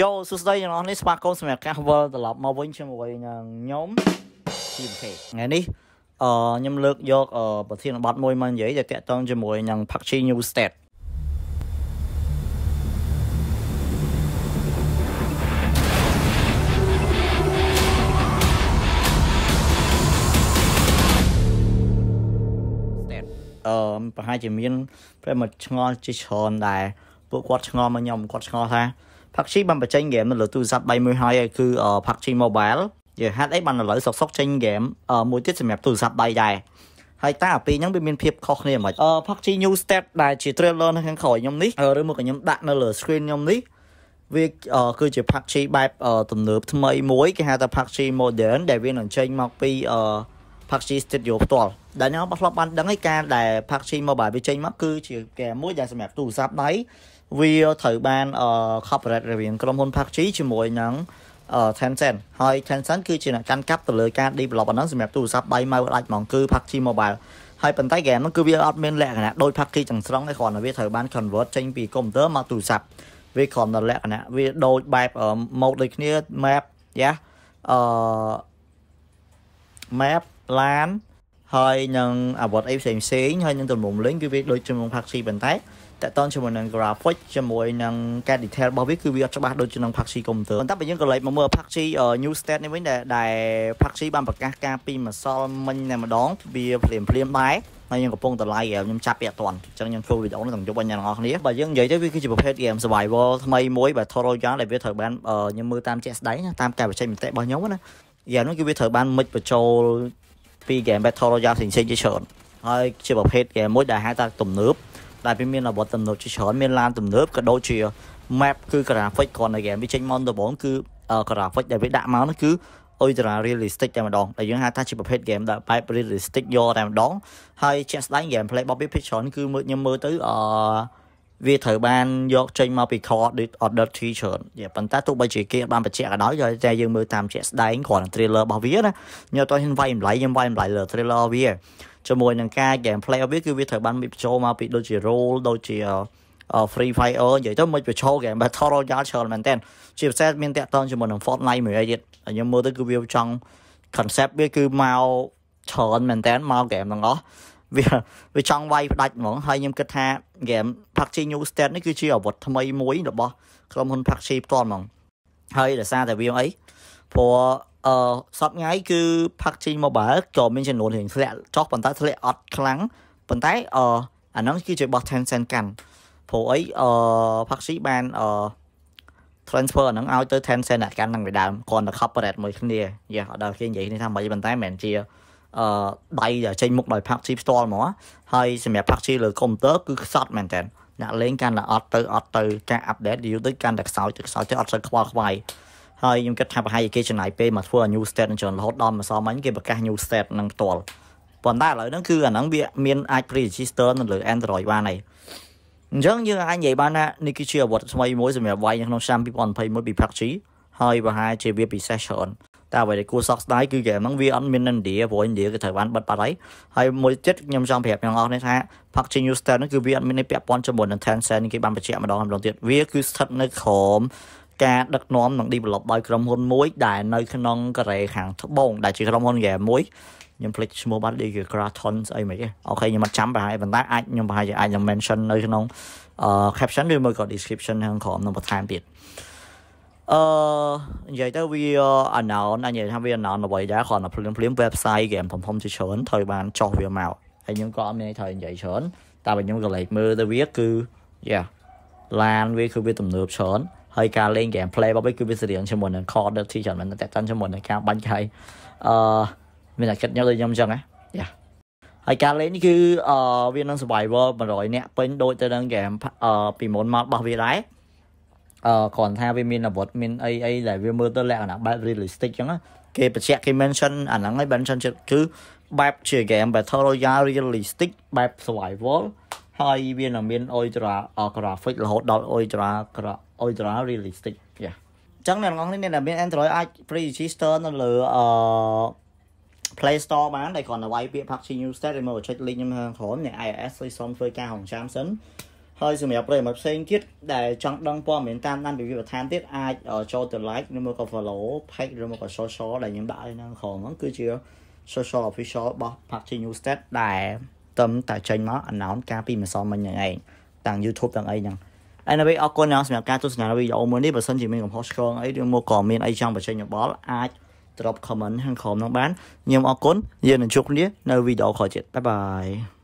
យោសួស្តីអ្នកនរនេះស្វាគមន៍សម្រាប់ការវិលត្រឡប់មកវិញជាមួយនឹងខ្ញុំ TMK ថ្ងៃនេះអឺខ្ញុំលើក យកប្រធានបទមួយមកនិយាយដែលតាក់ទងជាមួយនឹង PUBG New State អឺប្រហែលជាមានប្រិមត្តឆ្ងល់ជាច្រើនដែរពួកគាត់ឆ្ងល់មកខ្ញុំគាត់ឆ្ងល់ថា PUBG បានបញ្ចេញហ្គេមនៅលើទូរស័ព្ទ3មួយហើយគឺ PUBG Mobile យើហេតុអីបានឥឡូវសុកសុកចេញហ្គេមមួយទៀតសម្រាប់ទូរស័ព្ទដៃដែរហើយតើអាពីរហ្នឹងវាមានភាព ខុសគ្នាមិនអឺ PUBG New Step ដែលជា trailer នៅខាងក្រោយខ្ញុំនេះឬមកខ្ញុំដាក់នៅលើ screen ខ្ញុំនេះវាគឺជា PUBG បែបទំនើបថ្មីមួយគេហៅថា PUBG Modern ដែលវានឹងចេញមកពីអឺផាក់ស៊ីស្ទីឌីយោផ្ទាល់ដែលខ្ញុំអត់ធ្លាប់បានដឹងឯការដែលផាក់ស៊ី Mobile វាចេញមកគឺជាហ្គេមមួយដែលសម្រាប់ទូរស័ព្ទដៃវាត្រូវបាន corporate រវាងក្រុមហ៊ុន PUBG ជាមួយនឹង Tencent ហើយ Tencent គឺជាអ្នកកាន់កាប់ទៅលើការ develop អាហ្នឹងសម្រាប់ទូរស័ព្ទដៃមកដាច់ហ្មងគឺ PUBG Mobile ហើយប៉ុន្តែ game ហ្នឹងគឺវាអត់មានលក្ខណៈដូច PUBG ទាំងស្រុងឯងគ្រាន់តែវាត្រូវបាន convert ចេញពី computer មកទូរស័ព្ទវាគ្រាន់តែលក្ខណៈវាដូចបែប mode ដូចគ្នា map យ៉ាអឺ map ឡានហើយនឹងអាវុធអីផ្សេងផ្សេងហើយនឹងទំនុំលេងគឺវាដូចជាមួយ Paxi ប៉ុន្តែតកតនជាមួយនឹង graphic ជាមួយនឹងការ detail របស់វាគឺវាអត់ច្បាស់ដូចជានឹង Paxi computer ប៉ុន្តែបើយើងក៏លេចមកមើល Paxi new state នេះវិញដែលដែល Paxi បានប្រកាសការពីម្សិលមិញតែម្ដងវាភ្លាមភ្លាមដែរហើយយើងកំពុងតម្លៃហ្គេមខ្ញុំចាប់វាអត់ទាន់អញ្ចឹងខ្ញុំធ្វើវីដេអូនេះទាំងយប់ឲ្យអ្នកទាំងអស់គ្នាបើយើងនិយាយទៅវាគឺជាប្រភេទ game survival ថ្មីមួយបែប Battle Royale ដែលវាត្រូវបានខ្ញុំមើលតាមជាក់ស្ដែងតាមការបច្ចេកវិទ្យារបស់ខ្ញុំណាយ៉ាងនោះគឺវាត្រូវបានមិចបញ្ចូលពី game battle royale ផ្សេងៗជាច្រើនហើយជាប្រភេទ game មួយដែលហៅថាទំនើបដែលវាមានអាវុធទំនើបជាច្រើនមានឡានទំនើបក៏ដូចជា map គឺ graphic គ្រាន់តែ game វាចេញមកដំបូងគឺ graphic ដែលវាដាក់មកនោះគឺ ultra realistic តែម្ដងដែលយើងហៅថាជាប្រភេទ game ដែលបែប realistic យកតែម្ដងហើយជាក់ស្ដែង game play របស់វាភាគច្រើនគឺមើលខ្ញុំមើលទៅអឺវាត្រូវបានយកចេញមកពី core audit teacher យេប៉ុន្តែទោះបីជាគេបានបញ្ជាក់ក៏ដោយតែយើងមើលតាមជាក់ស្ដែងគ្រាន់តែ trailer របស់វាណាខ្ញុំអត់ទាន់វាយម្លាយខ្ញុំវាយម្លាយលើ trailer វាជាមួយនឹងការ gameplay របស់វាគឺវាត្រូវបានមានបញ្ចូលមកពីដូចជា role ដូចជា Free Fire និយាយទៅមិនបញ្ចូល game Battle Royale ច្រើនមែនតើជាពិសេសមានតាក់ទងជាមួយនឹង Fortnite មួយឯទៀតខ្ញុំមើលទៅគឺវាចង់ concept វាគឺមកច្រើនមែនតើមក game ទាំងអស់វាវាចង់វាយផ្ដាច់ហ្មងហើយខ្ញុំគិតថា game PUBG New State នេះគឺជាអាវុធថ្មីមួយរបស់ក្រុមហ៊ុន PUBG ផ្ទាល់ហ្មងហើយដោយសារតែវាអីព្រោះអឺសប្ងៃគឺ PUBG Mobile ក៏មានចំនួនរៀងធ្លាក់ចុះប៉ុន្តែធ្លាក់អត់ខ្លាំងប៉ុន្តែអឺអាហ្នឹងគឺជារបស់ Tencent កាន់ព្រោះអីអឺ PUBG បានអឺ transfer ហ្នឹងឲ្យទៅ Tencent អាកាន់ហ្នឹងពីដើមគ្រាន់តែ corporate មួយគ្នាយេអត់ដល់គេនិយាយនេះថាមិនប៉ុន្តែមិនមែនជាអឺដៃដែលចេញមុខដោយផាក់ជីផ្ទាល់មកហើយសម្រាប់ផាក់ជីលើកុំព្យូទ័រគឺខ្សត់មែនតើអ្នកលេងកាន់តែអត់ទៅអត់ទៅការអាប់ដេតយូរទៅកាន់តែខ្សោយទៅខ្សោយទៅអត់សូវខ្វល់ខ្វាយហើយខ្ញុំគិតថាប្រហែលជាគេចំណាយពេលមកធ្វើ new state នឹងច្រើនរហូតដល់ម្សិលមិញគេប្រកាស new state នឹងផ្ទាល់ប៉ុន្តែឥឡូវហ្នឹងគឺអាហ្នឹងវា មានអាច pre-register នៅលើ Android បានហើយអញ្ចឹងយើងអាចនិយាយបានថានេះគឺជាអាវុធថ្មីមួយសម្រាប់វាយនៅក្នុងឆ្នាំ2021ពី PUBG ហើយប្រហែលជាវាពិសេសច្រើនតែអ្វីដែលគួរសោកស្ដាយគឺហ្គេមហ្នឹងវាអត់មានឥណ្ឌាព្រោះឥណ្ឌាគេត្រូវបានបិទបាត់ហើយហើយមួយទៀតខ្ញុំចង់ប្រាប់អ្នកនរនេះថា PUBG New Star ហ្នឹងគឺវាអត់មានពាក់ព័ន្ធជាមួយនឹង Tencent គេបានបញ្ជាក់ម្ដងម្ដងទៀតវាគឺស្ថិតនៅក្រោមការដឹកនាំនិង develop ដោយក្រុមហ៊ុនមួយដែលនៅក្នុងកូរ៉េខាងត្បូងដែលជាក្រុមហ៊ុនហ្គេមមួយខ្ញុំភ្លេចឈ្មោះបាត់ដូចជា Kraton ស្អីមិនទេអូខេខ្ញុំអត់ចាំប្រហែលប៉ុន្តែអាចខ្ញុំប្រហែលជាអាចនឹង mention នៅក្នុង caption ឬមួយក៏ description ខាងក្រោមនឹងបន្ថែមទៀតអឺនិយាយទៅវា announce អញនិយាយថាវា announce អ្វីដែរគ្រាន់តែភ្លាមភ្លាម website ហ្គេមធំធំជាច្រើនត្រូវបានចោះវាមកហើយខ្ញុំក៏អត់មានត្រូវនិយាយច្រើនតែបើខ្ញុំក៏លេចមើលទៅវាគឺ yeah ឡានវាគឺវាទំនើបច្រើនហើយការលេង game play របស់វាគឺវាស្រៀងជាមួយនឹង Call of Duty ច្រើនមែនតែតាំងជាមួយនឹងការបាញ់ខៃអឺមានតែគិតខ្ញុំដូចខ្ញុំអញ្ចឹងណា yeah ហើយការលេងនេះគឺអឺវានឹង survival 100នាក់ពេញដូចទៅនឹង game អឺពីមុនមករបស់វាដែរអឺគ្រាន់ថាវាមានអាវុធមានអីអីដែលវាមើលទៅលក្ខណៈបែប realistic អញ្ចឹងគេបញ្ជាក់គេ mention អាហ្នឹងហើយ mention គឺបែបជា game battle royale realistic បែប survival ហើយវានឹងមាន ultra graphic រហូតដល់ ultra ultra realistic យ៉ាចឹងអ្នកនរគ្នាដែលមាន Android អាច pre-register នៅលើអឺ Play Store បានដែលគ្រាន់តែវាយពាក្យ PUBG New State ឬមកចុច link ខ្ញុំខាងក្រោមអ្នក iOS សុយសុំធ្វើការហងចាំសិនហើយសម្រាប់ប្រិយមិត្តផ្សេងទៀតដែលចង់ដឹងព័ត៌មានតាមដានពីវិបឋានទៀតអាចចូលទៅ like ឬមកក៏ follow page ឬមកក៏ social ដែលខ្ញុំដាក់ឲ្យនៅក្រោមហ្នឹងគឺជា social official របស់ PUBG News Stat ដែលតឹមតែចេញមក announce ការពីម្សិលមិញហ្នឹងឯងទាំង YouTube ទាំងអីហ្នឹង Anyway អរគុណណាស់សម្រាប់ការទស្សនាវីដេអូមួយនេះបើសិនជាមានកំហុសឆ្គងអីឬមកក៏មានអីចង់បញ្ចេញយោបល់អាច drop comment ខាងក្រោមហ្នឹងបានខ្ញុំអរគុណយើងនឹងជួបគ្នានៅវីដេអូក្រោយទៀតបាយបាយ